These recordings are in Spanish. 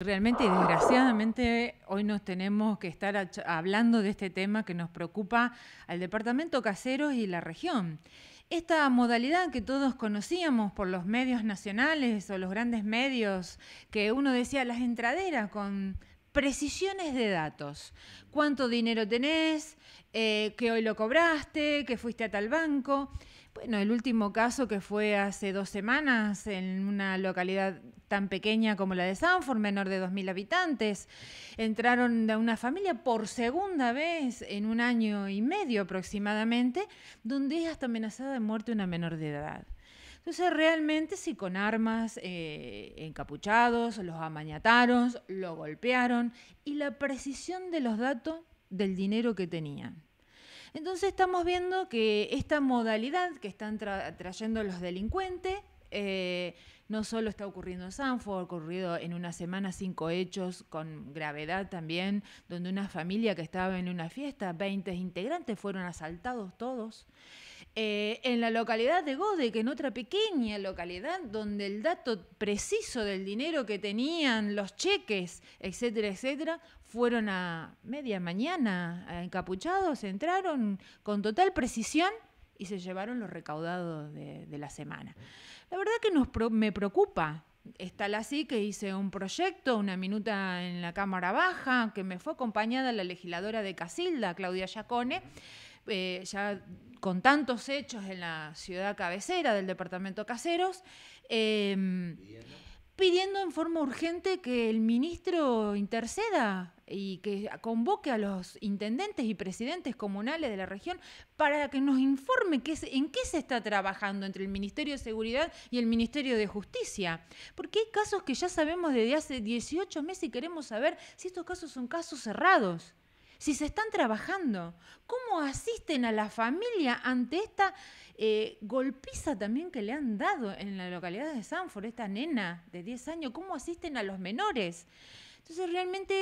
Realmente y desgraciadamente hoy nos tenemos que estar hablando de este tema que nos preocupa al Departamento Caseros y la región. Esta modalidad que todos conocíamos por los medios nacionales o los grandes medios, que uno decía las entraderas con precisiones de datos. ¿Cuánto dinero tenés? Eh, ¿Que hoy lo cobraste? ¿Que fuiste a tal banco? Bueno, el último caso que fue hace dos semanas en una localidad tan pequeña como la de Sanford, menor de 2.000 habitantes. Entraron de una familia por segunda vez en un año y medio aproximadamente, donde es hasta amenazada de muerte una menor de edad. Entonces realmente sí con armas, eh, encapuchados, los amañataron, lo golpearon y la precisión de los datos del dinero que tenían. Entonces estamos viendo que esta modalidad que están trayendo los delincuentes eh, no solo está ocurriendo en Sanford, ha ocurrido en una semana cinco hechos con gravedad también, donde una familia que estaba en una fiesta, 20 integrantes fueron asaltados todos. Eh, en la localidad de Godek, que en otra pequeña localidad donde el dato preciso del dinero que tenían, los cheques, etcétera, etcétera, fueron a media mañana encapuchados, entraron con total precisión y se llevaron los recaudados de, la semana. La verdad que nos me preocupa. Está la así que hice un proyecto, una minuta en la Cámara Baja, que me fue acompañada la legisladora de Casilda, Claudia Yacone, eh, ya con tantos hechos en la ciudad cabecera del departamento Caseros. Eh, pidiendo en forma urgente que el ministro interceda y que convoque a los intendentes y presidentes comunales de la región para que nos informe qué en qué se está trabajando entre el Ministerio de Seguridad y el Ministerio de Justicia. Porque hay casos que ya sabemos desde hace 18 meses y queremos saber si estos casos son casos cerrados si se están trabajando? ¿Cómo asisten a la familia ante esta eh, golpiza también que le han dado en la localidad de Sanford, esta nena de 10 años? ¿Cómo asisten a los menores? Entonces realmente,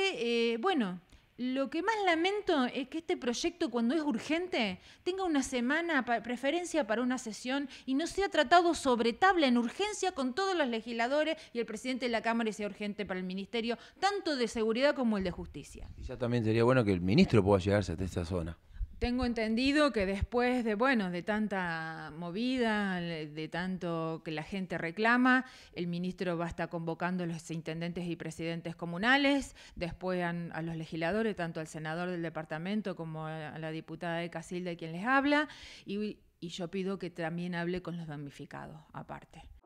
eh, bueno, lo que más lamento es que este proyecto, cuando es urgente, tenga una semana preferencia para una sesión y no sea tratado sobre tabla en urgencia con todos los legisladores y el presidente de la Cámara y sea urgente para el Ministerio, tanto de Seguridad como el de Justicia. Y ya también sería bueno que el ministro pueda llegarse hasta esta zona. Tengo entendido que después de, bueno, de tanta movida, de tanto que la gente reclama, el ministro va a estar convocando a los intendentes y presidentes comunales, después a, los legisladores, tanto al senador del departamento como a la diputada de Casilda, quien les habla, y yo pido que también hable con los damnificados, aparte.